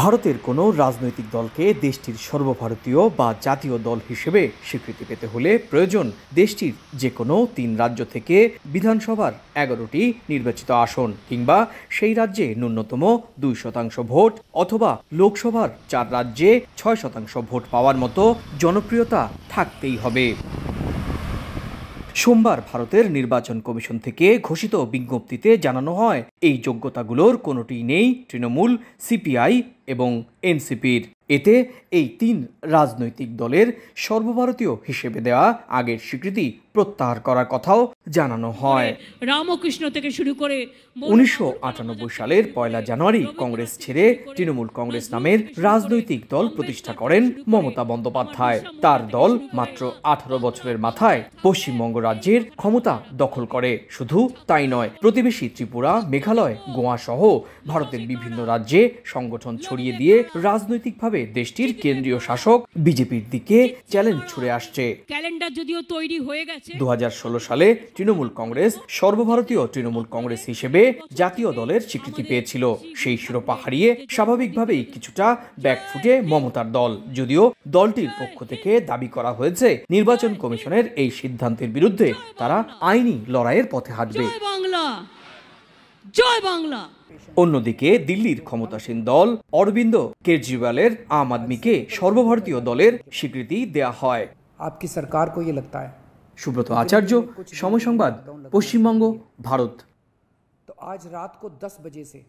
ভারতের কোনো রাজনৈতিক দলকে দেশটির সর্বভারতীয় বা জাতীয় দল হিসেবে স্বীকৃতি পেতে হলে প্রয়োজন দেশটির যে কোনো তিন রাজ্য থেকে বিধানসভার এগারোটি নির্বাচিত আসন কিংবা সেই রাজ্যে ন্যূনতম দুই শতাংশ ভোট অথবা লোকসভার চার রাজ্যে ছয় শতাংশ ভোট পাওয়ার মতো জনপ্রিয়তা থাকতেই হবে সোমবার ভারতের নির্বাচন কমিশন থেকে ঘোষিত বিজ্ঞপ্তিতে জানানো হয় এই যোগ্যতাগুলোর কোনোটি নেই তৃণমূল সিপিআই এবং এনসিপির এতে এই তিন রাজনৈতিক দলের সর্বভারতীয় হিসেবে দেওয়া আগের স্বীকৃতি প্রত্যাহার করার কথাও জানানো হয় রামকৃষ্ণ থেকে শুরু করে উনিশশো সালের পয়লা জানুয়ারি কংগ্রেস ছেড়ে তৃণমূল কংগ্রেস নামের রাজনৈতিক দল প্রতিষ্ঠা করেন মমতা বন্দ্যোপাধ্যায় তার দল মাত্র আঠারো বছরের মাথায় পশ্চিমবঙ্গ রাজ্যের ক্ষমতা দখল করে শুধু তাই নয় প্রতিবেশী ত্রিপুরা মেঘালয় গোয়া সহ ভারতের বিভিন্ন রাজ্যে সংগঠন ছড়িয়ে দিয়ে রাজনৈতিকভাবে হিসেবে দেশটির কেন্দ্রীয় শাসক বিজেপির দিকে চ্যালেঞ্জ ছুড়ে আসছে ক্যালেন্ডার যদিও তৈরি হয়ে গেছে দু সালে তৃণমূল কংগ্রেস সর্বভারতীয় তৃণমূল কংগ্রেস হিসেবে জাতীয় দলের স্বীকৃতি পেয়েছিল সেই শিরোপা হারিয়ে স্বাভাবিকভাবেই কিছুটা ব্যাকফুটে মমতার দল যদিও দলটির পক্ষ থেকে দাবি করা হয়েছে নির্বাচন কমিশনের এই সিদ্ধান্তের বিরুদ্ধে তারা আইনি লড়াইয়ের পথে হাঁটবে বাংলা জয় বাংলা অন্যদিকে দিল্লির ক্ষমতাসীন দল অরবিন্দ কেজরিওয়ালের আম আদমিকে সর্বভারতীয় দলের স্বীকৃতি দেয়া হয় আপকি সরকার কো ইয়ে লাগতা হ্যায় সুব্রত আচার্য সময় সংবাদ পশ্চিমবঙ্গ ভারত তো আজ রাত কো দশ বজে সে